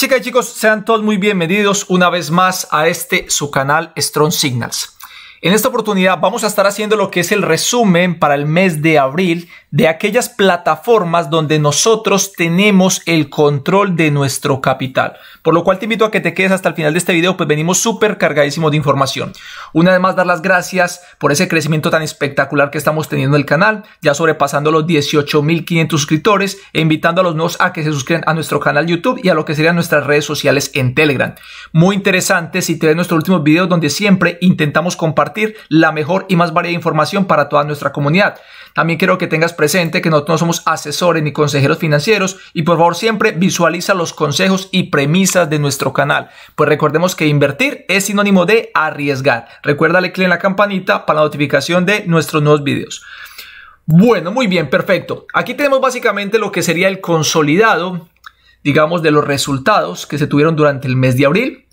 Chicas y chicos, sean todos muy bienvenidos una vez más a este su canal Strong Signals. En esta oportunidad vamos a estar haciendo lo que es el resumen para el mes de abril de aquellas plataformas donde nosotros tenemos el control de nuestro capital. Por lo cual te invito a que te quedes hasta el final de este video, pues venimos súper cargadísimos de información. Una vez más, dar las gracias por ese crecimiento tan espectacular que estamos teniendo en el canal, ya sobrepasando los 18.500 suscriptores e invitando a los nuevos a que se suscriban a nuestro canal YouTube y a lo que serían nuestras redes sociales en Telegram. Muy interesante si te ves nuestro último video donde siempre intentamos compartir la mejor y más variada información para toda nuestra comunidad. También quiero que tengas presente que nosotros no somos asesores ni consejeros financieros y por favor siempre visualiza los consejos y premisas de nuestro canal. Pues recordemos que invertir es sinónimo de arriesgar. Recuérdale clic en la campanita para la notificación de nuestros nuevos videos. Bueno, muy bien, perfecto. Aquí tenemos básicamente lo que sería el consolidado, digamos, de los resultados que se tuvieron durante el mes de abril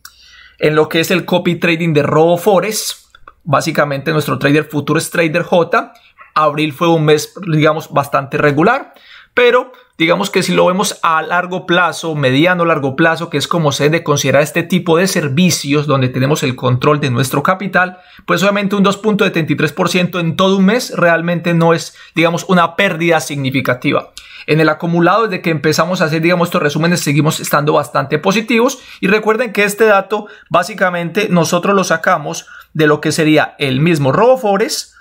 en lo que es el copy trading de RoboForest Básicamente nuestro trader Futures trader J. Abril fue un mes, digamos, bastante regular, pero digamos que si lo vemos a largo plazo, mediano largo plazo, que es como se debe considerar este tipo de servicios donde tenemos el control de nuestro capital, pues obviamente un 2.73% en todo un mes realmente no es, digamos, una pérdida significativa. En el acumulado, desde que empezamos a hacer, digamos, estos resúmenes, seguimos estando bastante positivos. Y recuerden que este dato, básicamente, nosotros lo sacamos de lo que sería el mismo RoboFores,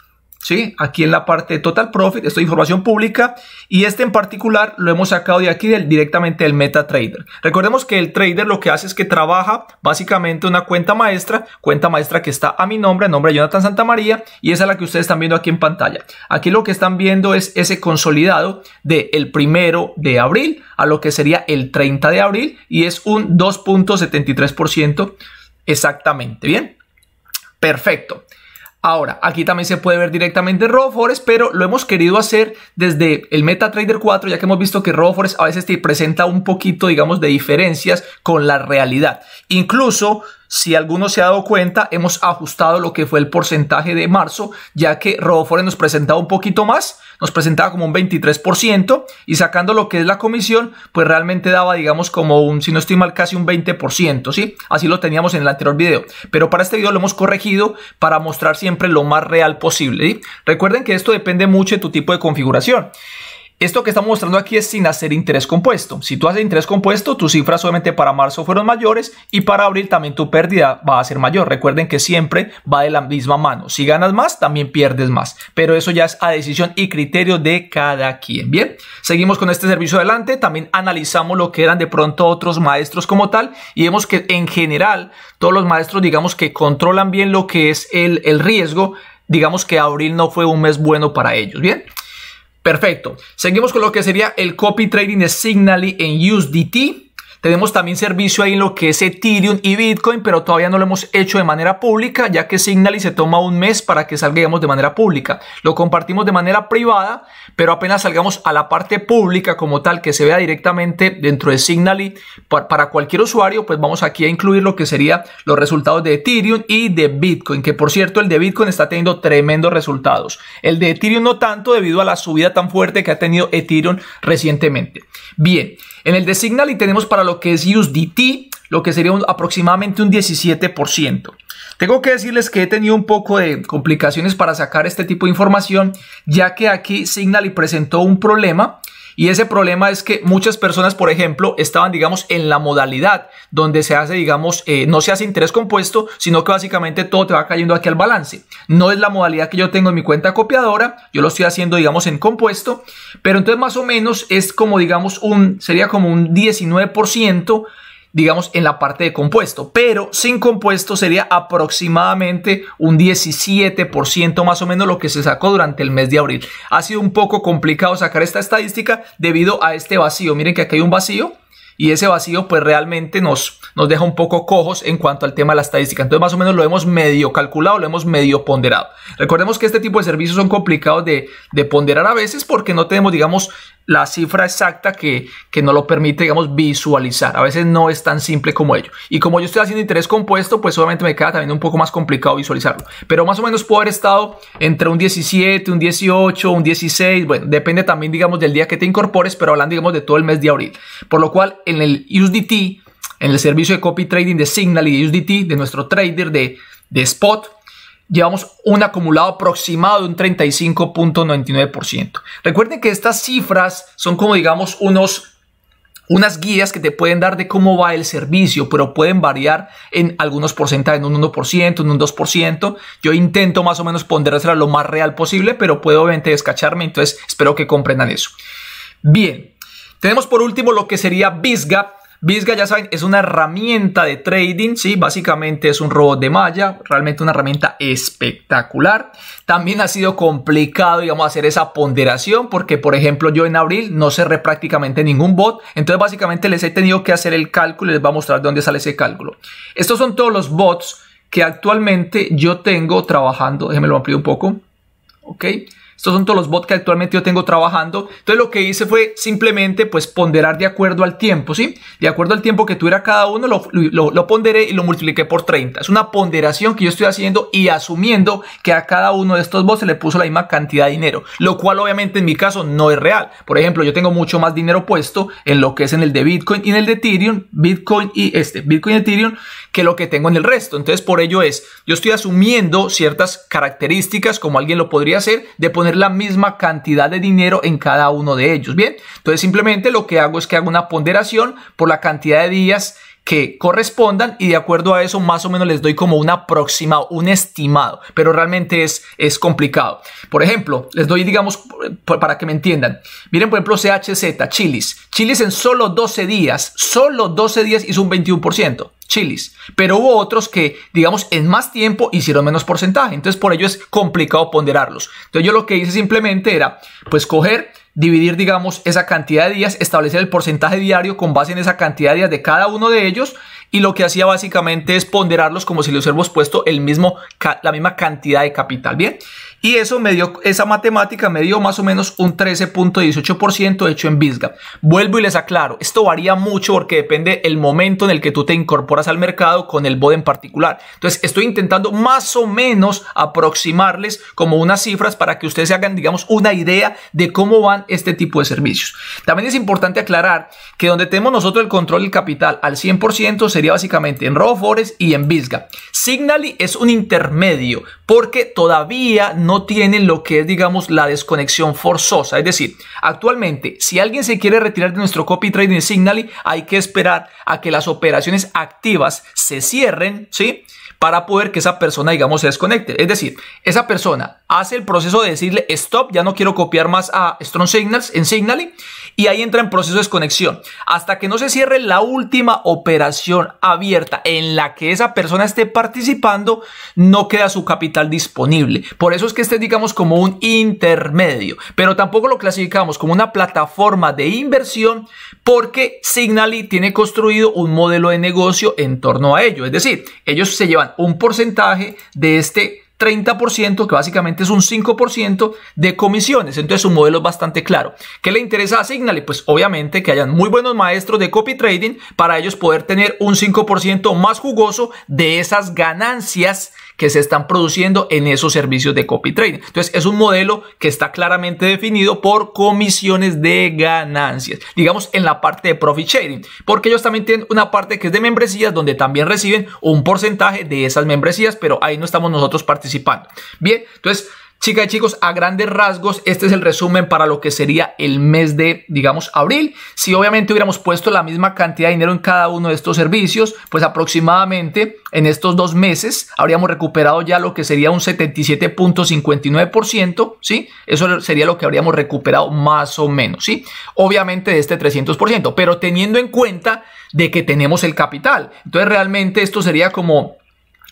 Aquí en la parte de Total Profit, esto es información pública y este en particular lo hemos sacado de aquí del, directamente del MetaTrader. Recordemos que el trader lo que hace es que trabaja básicamente una cuenta maestra, cuenta maestra que está a mi nombre, a nombre de Jonathan María y esa es la que ustedes están viendo aquí en pantalla. Aquí lo que están viendo es ese consolidado del el primero de abril a lo que sería el 30 de abril y es un 2.73% exactamente, ¿bien? Perfecto. Ahora, aquí también se puede ver directamente RoboForest, pero lo hemos querido hacer desde el MetaTrader 4, ya que hemos visto que RoboForest a veces te presenta un poquito, digamos, de diferencias con la realidad. Incluso si alguno se ha dado cuenta, hemos ajustado lo que fue el porcentaje de marzo, ya que Robofore nos presentaba un poquito más, nos presentaba como un 23% y sacando lo que es la comisión, pues realmente daba, digamos, como un, si no estoy mal, casi un 20%, ¿sí? Así lo teníamos en el anterior video. Pero para este video lo hemos corregido para mostrar siempre lo más real posible, Recuerden que esto depende mucho de tu tipo de configuración. Esto que estamos mostrando aquí es sin hacer interés compuesto. Si tú haces interés compuesto, tus cifras solamente para marzo fueron mayores y para abril también tu pérdida va a ser mayor. Recuerden que siempre va de la misma mano. Si ganas más, también pierdes más. Pero eso ya es a decisión y criterio de cada quien. Bien, seguimos con este servicio adelante. También analizamos lo que eran de pronto otros maestros como tal y vemos que en general todos los maestros digamos que controlan bien lo que es el, el riesgo digamos que abril no fue un mes bueno para ellos, ¿bien? Perfecto. Seguimos con lo que sería el copy trading de Signally en USDT. Tenemos también servicio ahí en lo que es Ethereum y Bitcoin, pero todavía no lo hemos hecho de manera pública, ya que Signal y se toma un mes para que salga, de manera pública. Lo compartimos de manera privada, pero apenas salgamos a la parte pública como tal, que se vea directamente dentro de Signal y para cualquier usuario, pues vamos aquí a incluir lo que sería los resultados de Ethereum y de Bitcoin, que por cierto, el de Bitcoin está teniendo tremendos resultados. El de Ethereum no tanto debido a la subida tan fuerte que ha tenido Ethereum recientemente. Bien. En el de Signal tenemos para lo que es USDT, lo que sería aproximadamente un 17%. Tengo que decirles que he tenido un poco de complicaciones para sacar este tipo de información, ya que aquí Signal presentó un problema y ese problema es que muchas personas, por ejemplo, estaban, digamos, en la modalidad donde se hace, digamos, eh, no se hace interés compuesto, sino que básicamente todo te va cayendo aquí al balance. No es la modalidad que yo tengo en mi cuenta copiadora, yo lo estoy haciendo, digamos, en compuesto, pero entonces más o menos es como, digamos, un, sería como un 19% digamos, en la parte de compuesto, pero sin compuesto sería aproximadamente un 17% más o menos lo que se sacó durante el mes de abril. Ha sido un poco complicado sacar esta estadística debido a este vacío. Miren que aquí hay un vacío y ese vacío pues realmente nos, nos deja un poco cojos en cuanto al tema de la estadística. Entonces más o menos lo hemos medio calculado, lo hemos medio ponderado. Recordemos que este tipo de servicios son complicados de, de ponderar a veces porque no tenemos, digamos, la cifra exacta que, que no lo permite, digamos, visualizar. A veces no es tan simple como ello. Y como yo estoy haciendo interés compuesto, pues obviamente me queda también un poco más complicado visualizarlo. Pero más o menos puedo haber estado entre un 17, un 18, un 16. Bueno, depende también, digamos, del día que te incorpores, pero hablando, digamos, de todo el mes de abril. Por lo cual, en el USDT, en el servicio de copy trading de Signal y de USDT, de nuestro trader de, de Spot, llevamos un acumulado aproximado de un 35.99%. Recuerden que estas cifras son como digamos unos unas guías que te pueden dar de cómo va el servicio, pero pueden variar en algunos porcentajes, en un 1%, en un 2%. Yo intento más o menos ponderársela lo más real posible, pero puedo obviamente descacharme, entonces espero que comprendan eso. Bien, tenemos por último lo que sería Visga Visga, ya saben, es una herramienta de trading, ¿sí? Básicamente es un robot de malla, realmente una herramienta espectacular. También ha sido complicado, digamos, hacer esa ponderación porque, por ejemplo, yo en abril no cerré prácticamente ningún bot. Entonces, básicamente les he tenido que hacer el cálculo y les voy a mostrar dónde sale ese cálculo. Estos son todos los bots que actualmente yo tengo trabajando. Déjenme lo amplio un poco. ¿Ok? Estos son todos los bots que actualmente yo tengo trabajando. Entonces lo que hice fue simplemente pues ponderar de acuerdo al tiempo, ¿sí? De acuerdo al tiempo que tuviera cada uno, lo, ponderé y lo multipliqué por 30. Es una ponderación que yo estoy haciendo y asumiendo que a cada uno de estos bots se le puso la misma cantidad de dinero, lo cual obviamente en mi caso no es real. Por ejemplo, yo tengo mucho más dinero puesto en lo que es en el de Bitcoin y en el de Ethereum, Bitcoin y este, Bitcoin y Ethereum, que lo que tengo en el resto. Entonces por ello es, yo estoy asumiendo ciertas características como alguien lo podría hacer de la misma cantidad de dinero en cada uno de ellos. Bien, entonces simplemente lo que hago es que hago una ponderación por la cantidad de días que correspondan y de acuerdo a eso más o menos les doy como una aproximado, un estimado, pero realmente es, es complicado. Por ejemplo, les doy, digamos, para que me entiendan, miren por ejemplo CHZ, Chilis. Chilis en solo 12 días, solo 12 días hizo un 21% chilis. Pero hubo otros que, digamos, en más tiempo hicieron menos porcentaje. Entonces, por ello es complicado ponderarlos. Entonces, yo lo que hice simplemente era, pues, coger, dividir, digamos, esa cantidad de días, establecer el porcentaje diario con base en esa cantidad de días de cada uno de ellos y lo que hacía básicamente es ponderarlos como si los hubiéramos puesto el mismo, la misma cantidad de capital, ¿bien? Y eso me dio, esa matemática me dio más o menos un 13.18% hecho en visga Vuelvo y les aclaro, esto varía mucho porque depende el momento en el que tú te incorporas al mercado con el BOD en particular. Entonces estoy intentando más o menos aproximarles como unas cifras para que ustedes se hagan, digamos, una idea de cómo van este tipo de servicios. También es importante aclarar que donde tenemos nosotros el control del capital al 100% básicamente en RoboForest y en Visga. Signally es un intermedio porque todavía no tiene lo que es, digamos, la desconexión forzosa. Es decir, actualmente, si alguien se quiere retirar de nuestro copy trading en Signally, hay que esperar a que las operaciones activas se cierren, ¿sí? Para poder que esa persona, digamos, se desconecte. Es decir, esa persona hace el proceso de decirle stop, ya no quiero copiar más a Strong Signals en Signally y ahí entra en proceso de desconexión. Hasta que no se cierre la última operación abierta en la que esa persona esté participando, no queda su capital disponible. Por eso es que este digamos, como un intermedio, pero tampoco lo clasificamos como una plataforma de inversión porque y tiene construido un modelo de negocio en torno a ello. Es decir, ellos se llevan un porcentaje de este 30%, que básicamente es un 5% de comisiones. Entonces, un modelo es bastante claro. ¿Qué le interesa a Signal? Pues obviamente que hayan muy buenos maestros de copy trading para ellos poder tener un 5% más jugoso de esas ganancias que se están produciendo en esos servicios de copy trading. Entonces, es un modelo que está claramente definido por comisiones de ganancias, digamos en la parte de profit trading porque ellos también tienen una parte que es de membresías donde también reciben un porcentaje de esas membresías, pero ahí no estamos nosotros participando Bien, entonces, chicas y chicos, a grandes rasgos, este es el resumen para lo que sería el mes de, digamos, abril. Si obviamente hubiéramos puesto la misma cantidad de dinero en cada uno de estos servicios, pues aproximadamente en estos dos meses habríamos recuperado ya lo que sería un 77.59%, ¿sí? Eso sería lo que habríamos recuperado más o menos, ¿sí? Obviamente de este 300%, pero teniendo en cuenta de que tenemos el capital. Entonces realmente esto sería como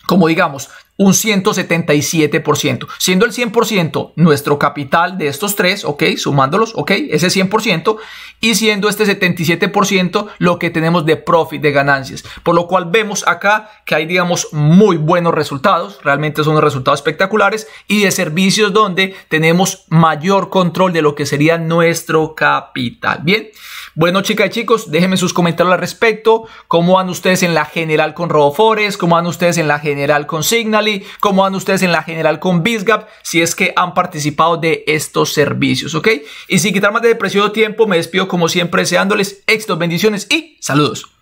como digamos, un 177%, siendo el 100% nuestro capital de estos tres, ok, sumándolos, ok, ese 100%, y siendo este 77% lo que tenemos de profit, de ganancias, por lo cual vemos acá que hay, digamos, muy buenos resultados, realmente son resultados espectaculares, y de servicios donde tenemos mayor control de lo que sería nuestro capital, ¿bien? Bueno, chicas y chicos, déjenme sus comentarios al respecto, cómo van ustedes en la general con Robofores, cómo van ustedes en la general con Signal, y cómo van ustedes en la general con BizGap, si es que han participado de estos servicios, ¿ok? Y sin quitar más de precioso tiempo, me despido como siempre deseándoles éxitos, bendiciones y saludos.